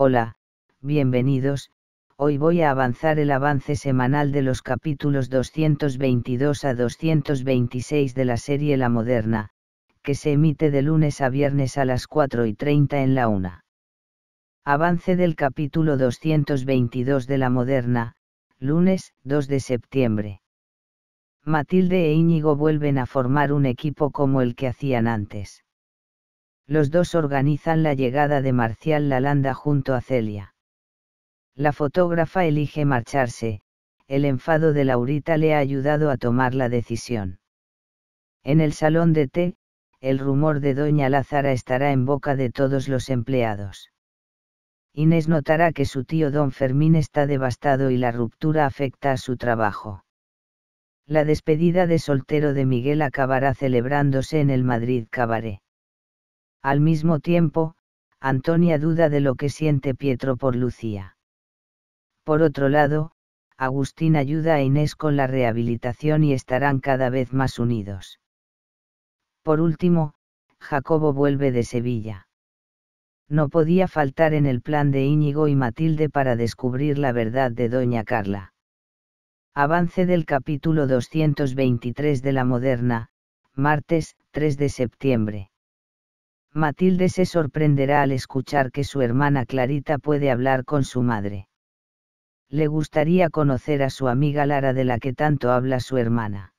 Hola, bienvenidos, hoy voy a avanzar el avance semanal de los capítulos 222 a 226 de la serie La Moderna, que se emite de lunes a viernes a las 4 y 30 en la 1. Avance del capítulo 222 de La Moderna, lunes 2 de septiembre. Matilde e Íñigo vuelven a formar un equipo como el que hacían antes. Los dos organizan la llegada de Marcial Lalanda junto a Celia. La fotógrafa elige marcharse, el enfado de Laurita le ha ayudado a tomar la decisión. En el salón de té, el rumor de doña Lázara estará en boca de todos los empleados. Inés notará que su tío don Fermín está devastado y la ruptura afecta a su trabajo. La despedida de soltero de Miguel acabará celebrándose en el Madrid Cabaret. Al mismo tiempo, Antonia duda de lo que siente Pietro por Lucía. Por otro lado, Agustín ayuda a Inés con la rehabilitación y estarán cada vez más unidos. Por último, Jacobo vuelve de Sevilla. No podía faltar en el plan de Íñigo y Matilde para descubrir la verdad de Doña Carla. Avance del capítulo 223 de la Moderna, martes 3 de septiembre. Matilde se sorprenderá al escuchar que su hermana Clarita puede hablar con su madre. Le gustaría conocer a su amiga Lara de la que tanto habla su hermana.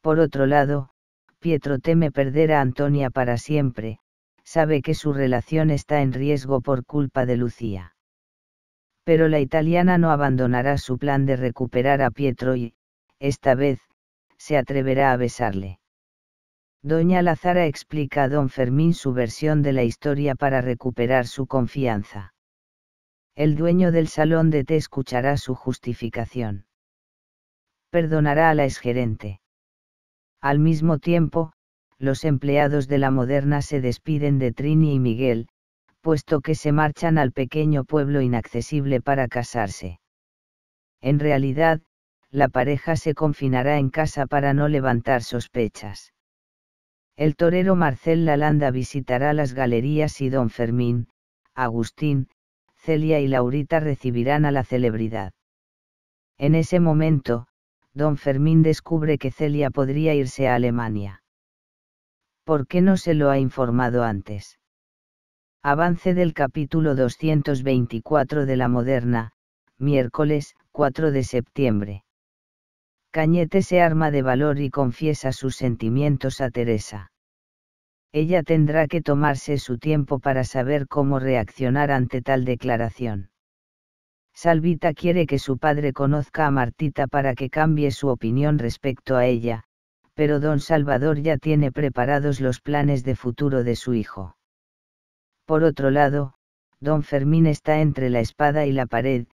Por otro lado, Pietro teme perder a Antonia para siempre, sabe que su relación está en riesgo por culpa de Lucía. Pero la italiana no abandonará su plan de recuperar a Pietro y, esta vez, se atreverá a besarle. Doña Lazara explica a don Fermín su versión de la historia para recuperar su confianza. El dueño del salón de té escuchará su justificación. Perdonará a la exgerente. Al mismo tiempo, los empleados de la moderna se despiden de Trini y Miguel, puesto que se marchan al pequeño pueblo inaccesible para casarse. En realidad, la pareja se confinará en casa para no levantar sospechas el torero Marcel Lalanda visitará las galerías y don Fermín, Agustín, Celia y Laurita recibirán a la celebridad. En ese momento, don Fermín descubre que Celia podría irse a Alemania. ¿Por qué no se lo ha informado antes? Avance del capítulo 224 de la Moderna, miércoles 4 de septiembre. Cañete se arma de valor y confiesa sus sentimientos a Teresa. Ella tendrá que tomarse su tiempo para saber cómo reaccionar ante tal declaración. Salvita quiere que su padre conozca a Martita para que cambie su opinión respecto a ella, pero don Salvador ya tiene preparados los planes de futuro de su hijo. Por otro lado, don Fermín está entre la espada y la pared,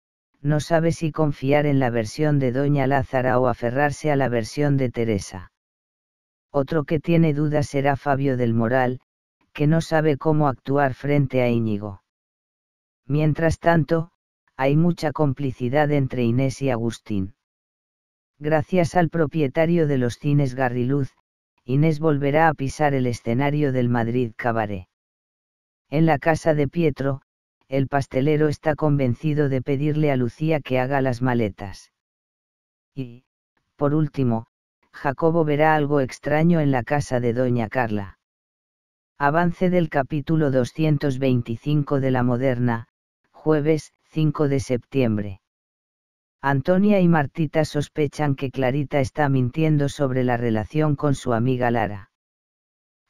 no sabe si confiar en la versión de Doña Lázara o aferrarse a la versión de Teresa. Otro que tiene dudas será Fabio del Moral, que no sabe cómo actuar frente a Íñigo. Mientras tanto, hay mucha complicidad entre Inés y Agustín. Gracias al propietario de los cines Garriluz, Inés volverá a pisar el escenario del Madrid Cabaret. En la casa de Pietro, el pastelero está convencido de pedirle a Lucía que haga las maletas. Y, por último, Jacobo verá algo extraño en la casa de doña Carla. Avance del capítulo 225 de la Moderna, jueves 5 de septiembre. Antonia y Martita sospechan que Clarita está mintiendo sobre la relación con su amiga Lara.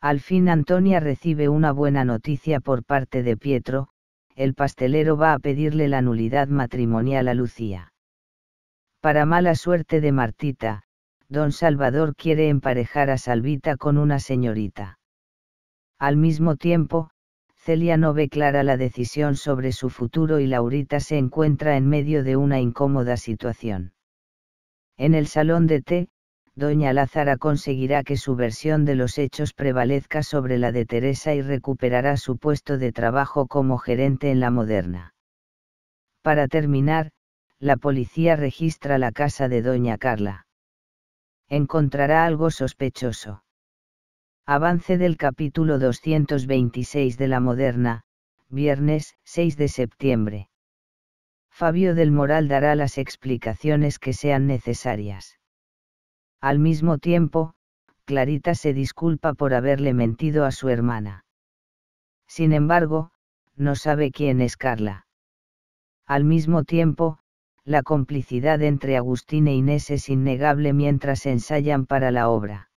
Al fin Antonia recibe una buena noticia por parte de Pietro, el pastelero va a pedirle la nulidad matrimonial a Lucía. Para mala suerte de Martita, don Salvador quiere emparejar a Salvita con una señorita. Al mismo tiempo, Celia no ve clara la decisión sobre su futuro y Laurita se encuentra en medio de una incómoda situación. En el salón de té, doña Lázara conseguirá que su versión de los hechos prevalezca sobre la de Teresa y recuperará su puesto de trabajo como gerente en la moderna. Para terminar, la policía registra la casa de doña Carla. Encontrará algo sospechoso. Avance del capítulo 226 de la moderna, viernes 6 de septiembre. Fabio del Moral dará las explicaciones que sean necesarias. Al mismo tiempo, Clarita se disculpa por haberle mentido a su hermana. Sin embargo, no sabe quién es Carla. Al mismo tiempo, la complicidad entre Agustín e Inés es innegable mientras ensayan para la obra.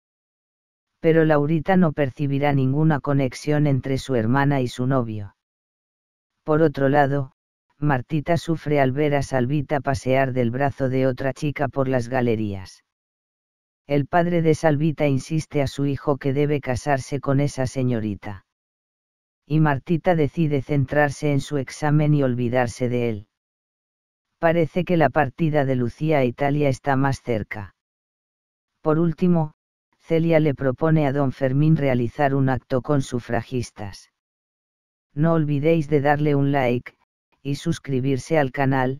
Pero Laurita no percibirá ninguna conexión entre su hermana y su novio. Por otro lado, Martita sufre al ver a Salvita pasear del brazo de otra chica por las galerías. El padre de Salvita insiste a su hijo que debe casarse con esa señorita. Y Martita decide centrarse en su examen y olvidarse de él. Parece que la partida de Lucía a Italia está más cerca. Por último, Celia le propone a don Fermín realizar un acto con sufragistas. No olvidéis de darle un like, y suscribirse al canal,